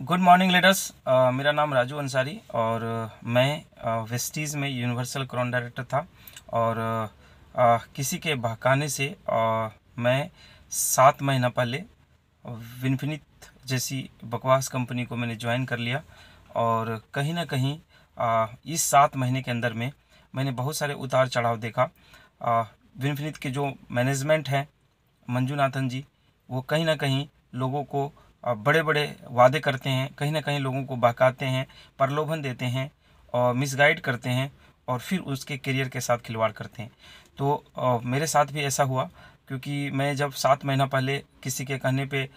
good morning letters मेरा नाम राजू अंसारी और uh, मैं वेस्टीज़ uh, में यूनिवर्सल क्राउन डायरेक्टर था और uh, uh, किसी के बहकाने से uh, मैं सात महीना पहले विनफिनित जैसी बकवास कंपनी को मैंने ज्वाइन कर लिया और कहीं ना कहीं uh, इस सात महीने के अंदर में मैंने बहुत सारे उतार चढ़ाव देखा विनफिनित के जो मैनेजमेंट हैं मंजूनाथन जी वो कहीं ना कहीं लोगों को बड़े बड़े वादे करते हैं कहीं ना कहीं लोगों को बहकाते हैं प्रलोभन देते हैं और मिसगाइड करते हैं और फिर उसके करियर के साथ खिलवाड़ करते हैं तो मेरे साथ भी ऐसा हुआ क्योंकि मैं जब सात महीना पहले किसी के कहने पे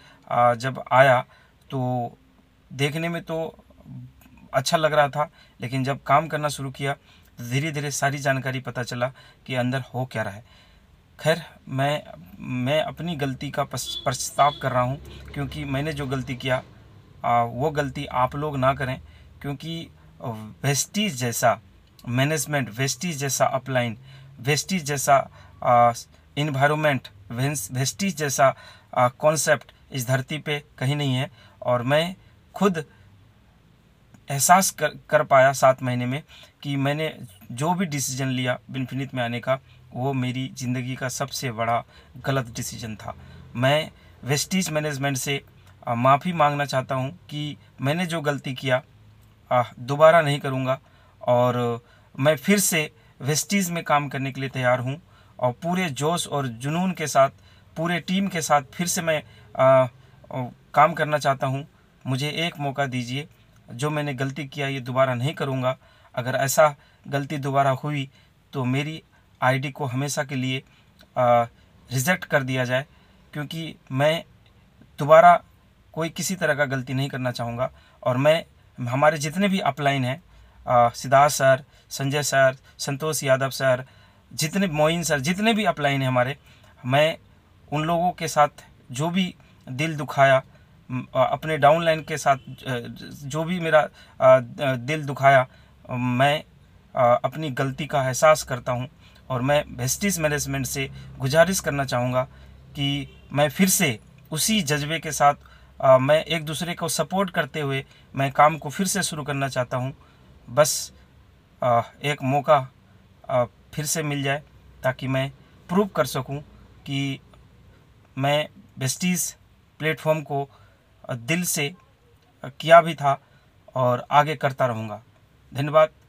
जब आया तो देखने में तो अच्छा लग रहा था लेकिन जब काम करना शुरू किया धीरे धीरे सारी जानकारी पता चला कि अंदर हो क्या रहा है खैर मैं मैं अपनी गलती का पश्चाताप कर रहा हूँ क्योंकि मैंने जो गलती किया आ, वो गलती आप लोग ना करें क्योंकि वेस्टीज जैसा मैनेजमेंट वेस्टीज जैसा अपलाइन वेस्टीज जैसा इन्वायरमेंट वेस्टीज जैसा कॉन्सेप्ट इस धरती पे कहीं नहीं है और मैं खुद एहसास कर कर पाया सात महीने में कि मैंने जो भी डिसीजन लिया बिनफिनित में आने का वो मेरी ज़िंदगी का सबसे बड़ा गलत डिसीजन था मैं वेस्टीज मैनेजमेंट से माफ़ी मांगना चाहता हूँ कि मैंने जो गलती किया दोबारा नहीं करूँगा और मैं फिर से वेस्टीज़ में काम करने के लिए तैयार हूँ और पूरे जोश और जुनून के साथ पूरे टीम के साथ फिर से मैं आ, काम करना चाहता हूँ मुझे एक मौका दीजिए जो मैंने गलती किया ये दोबारा नहीं करूँगा अगर ऐसा गलती दोबारा हुई तो मेरी आईडी को हमेशा के लिए रिजेक्ट कर दिया जाए क्योंकि मैं दोबारा कोई किसी तरह का गलती नहीं करना चाहूँगा और मैं हमारे जितने भी अपलाइन हैं Siddharth sir Sanjay sir Santosh Yadav sir जितने मोइन सर जितने भी अपलाइन हैं हमारे मैं उन लोगों के साथ जो भी दिल दुखाया अपने डाउनलाइन के साथ जो भी मेरा दिल दुखाया मैं अपनी गलती का एहसास करता हूँ और मैं बेस्टिस मैनेजमेंट से गुजारिश करना चाहूँगा कि मैं फिर से उसी जज्बे के साथ आ, मैं एक दूसरे को सपोर्ट करते हुए मैं काम को फिर से शुरू करना चाहता हूँ बस आ, एक मौका आ, फिर से मिल जाए ताकि मैं प्रूव कर सकूँ कि मैं बेस्टीज प्लेटफॉर्म को दिल से किया भी था और आगे करता रहूँगा धन्यवाद